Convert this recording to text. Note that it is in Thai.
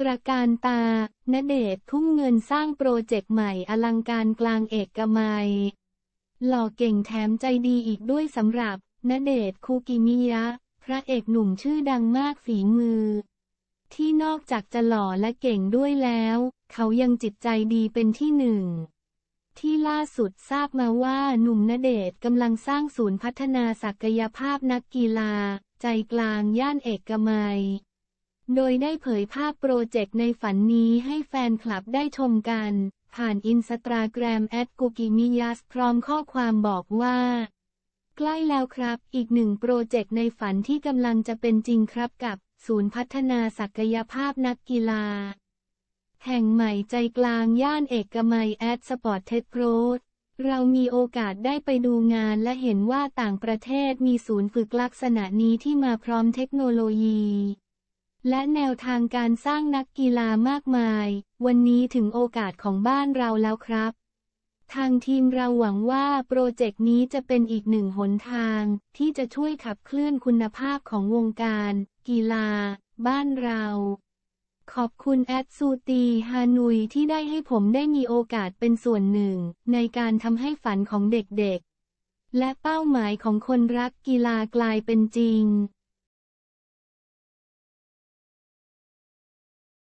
ตระการตา ณเดชทุ่มเงินสร้างโปรเจกต์ใหม่อลังการกลางเอกมัย หล่อเก่งแถมใจดีอีกด้วยสำหรับ ณเดชคูกิมิยะ พระเอกหนุ่มชื่อดังมากฝีมือ ที่นอกจากจะหล่อและเก่งด้วยแล้ว เขายังจิตใจดีเป็นที่หนึ่ง ที่ล่าสุดทราบมาว่าหนุ่มณเดชกำลังสร้างศูนย์พัฒนาศักยภาพนักกีฬา ใจกลางย่านเอกมัยโดยได้เผยภาพโปรเจกต์ในฝันนี้ให้แฟนคลับได้ชมกัน ผ่านอินสตาแกรมแอดกุกิมิยัสพร้อมข้อความบอกว่า ใกล้แล้วครับ อีกหนึ่งโปรเจกต์ในฝันที่กำลังจะเป็นจริงครับกับ ศูนย์พัฒนาศักยภาพนักกีฬาแห่งใหม่ใจกลางย่านเอกมัยแอดสปอร์ตเทสโรดเรามีโอกาสได้ไปดูงานและเห็นว่าต่างประเทศมีศูนย์ฝึกลักษณะนี้ที่มาพร้อมเทคโนโลยีและแนวทางการสร้างนักกีฬามากมาย วันนี้ถึงโอกาสของบ้านเราแล้วครับ ทางทีมเราหวังว่าโปรเจกต์นี้จะเป็นอีกหนึ่งหนทางที่จะช่วยขับเคลื่อนคุณภาพของวงการ กีฬา บ้านเรา ขอบคุณ แอดซูตีฮานุยที่ได้ให้ผมได้มีโอกาสเป็นส่วนหนึ่ง ในการทำให้ฝันของเด็กๆ และเป้าหมายของคนรักกีฬากลายเป็นจริง